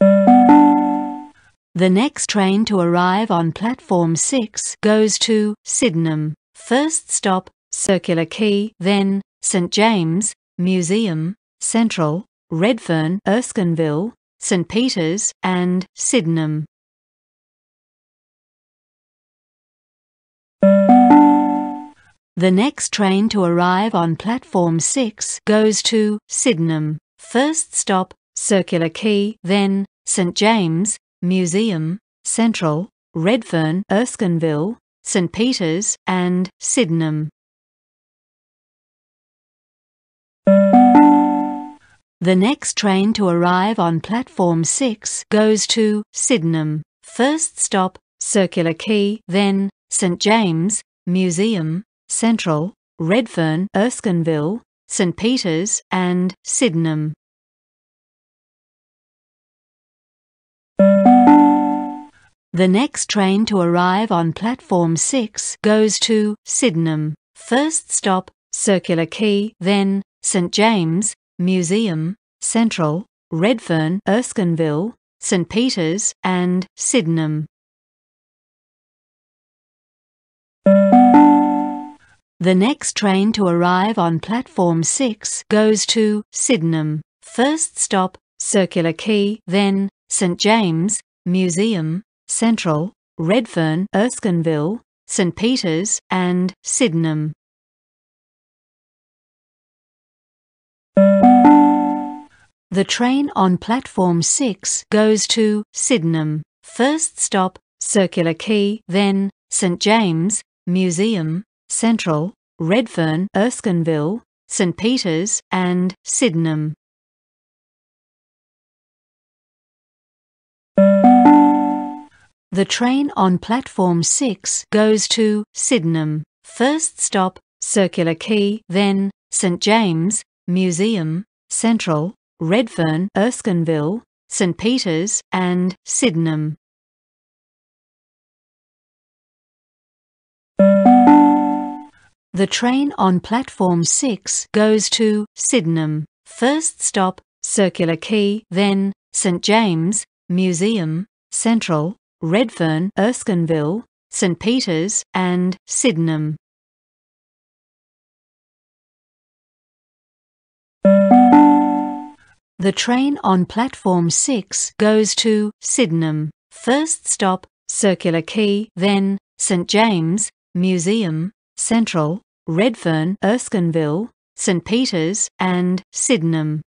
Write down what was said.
The next train to arrive on platform 6 goes to Sydenham. First stop, Circular Quay, then St James, Museum, Central, Redfern, Erskineville, St Peter's, and Sydenham. The next train to arrive on platform 6 goes to Sydenham. First stop, Circular Quay, then St James, Museum, Central, Redfern, Erskineville, St Peter's, and Sydenham. The next train to arrive on platform 6 goes to Sydenham. First stop Circular Quay, then St James, Museum, Central, Redfern, Erskineville, St Peter's, and Sydenham. The next train to arrive on platform 6 goes to Sydenham. First stop, Circular Quay, then St James, Museum, Central, Redfern, Erskineville, St Peter's, and Sydenham. The next train to arrive on platform 6 goes to Sydenham. First stop, Circular Quay, then St James, Museum, Central, Redfern, Erskineville, St Peter's, and Sydenham. The train on platform 6 goes to Sydenham. First stop, Circular Quay, then St James, Museum, Central, Redfern, Erskineville, St Peter's, and Sydenham. The train on platform 6 goes to Sydenham. First stop, Circular Quay, then St James, Museum, Central, Redfern, Erskineville, St Peter's, and Sydenham. The train on platform 6 goes to Sydenham. First stop, Circular Quay, then St James, Museum, Central, Redfern, Erskineville, St Peter's, and Sydenham. The train on platform 6 goes to Sydenham. First stop, Circular Quay, then St James, Museum, Central, Redfern, Erskineville, St Peter's, and Sydenham.